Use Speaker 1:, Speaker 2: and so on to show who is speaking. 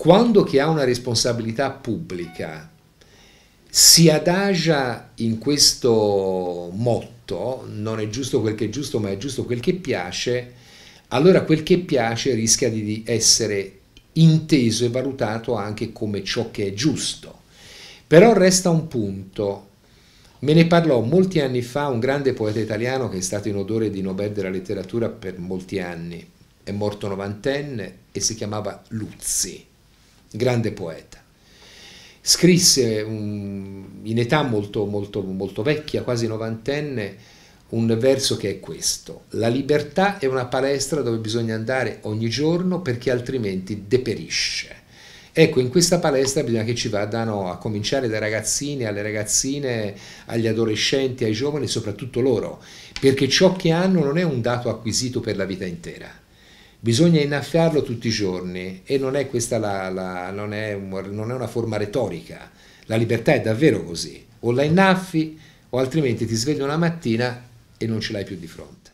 Speaker 1: quando chi ha una responsabilità pubblica si adagia in questo motto, non è giusto quel che è giusto, ma è giusto quel che piace, allora quel che piace rischia di essere inteso e valutato anche come ciò che è giusto. Però resta un punto, me ne parlò molti anni fa un grande poeta italiano che è stato in odore di Nobel della letteratura per molti anni, è morto novantenne e si chiamava Luzzi grande poeta. Scrisse un, in età molto, molto, molto vecchia, quasi novantenne, un verso che è questo. La libertà è una palestra dove bisogna andare ogni giorno perché altrimenti deperisce. Ecco, in questa palestra bisogna che ci vadano a cominciare dai ragazzini, alle ragazzine, agli adolescenti, ai giovani, soprattutto loro, perché ciò che hanno non è un dato acquisito per la vita intera bisogna innaffiarlo tutti i giorni e non è, la, la, non, è, non è una forma retorica, la libertà è davvero così, o la innaffi o altrimenti ti svegli una mattina e non ce l'hai più di fronte.